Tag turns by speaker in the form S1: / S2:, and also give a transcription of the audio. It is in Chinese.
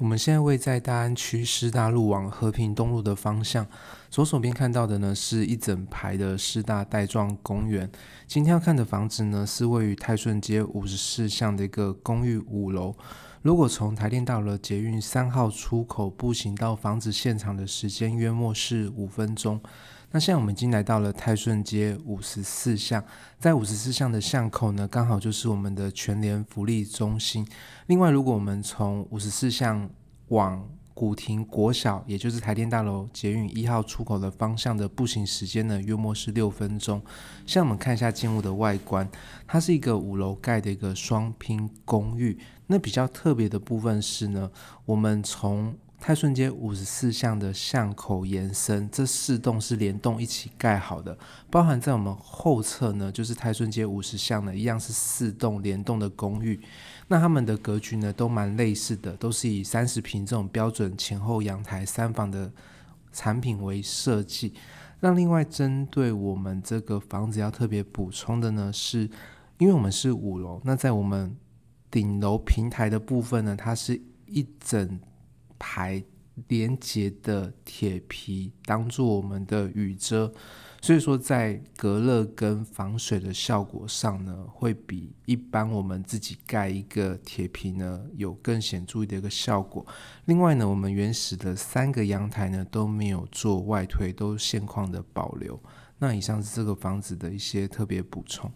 S1: 我们现在位在大安区师大路往和平东路的方向，左手边看到的呢是一整排的师大带状公园。今天要看的房子呢是位于泰顺街五十四巷的一个公寓五楼。如果从台电到了捷运三号出口，步行到房子现场的时间约莫是五分钟。那现在我们已经来到了泰顺街五十四巷，在五十四巷的巷口呢，刚好就是我们的全联福利中心。另外，如果我们从五十四巷往古亭国小，也就是台电大楼捷运一号出口的方向的步行时间呢，约莫是六分钟。现在我们看一下建物的外观，它是一个五楼盖的一个双拼公寓。那比较特别的部分是呢，我们从泰顺街五十四巷的巷口延伸，这四栋是连栋一起盖好的，包含在我们后侧呢，就是泰顺街五十巷呢，一样是四栋连栋的公寓。那他们的格局呢，都蛮类似的，都是以三十平这种标准前后阳台三房的产品为设计。那另外针对我们这个房子要特别补充的呢，是，因为我们是五楼，那在我们顶楼平台的部分呢，它是一整。排连接的铁皮当做我们的雨遮，所以说在隔热跟防水的效果上呢，会比一般我们自己盖一个铁皮呢有更显著的一个效果。另外呢，我们原始的三个阳台呢都没有做外推，都现况的保留。那以上是这个房子的一些特别补充。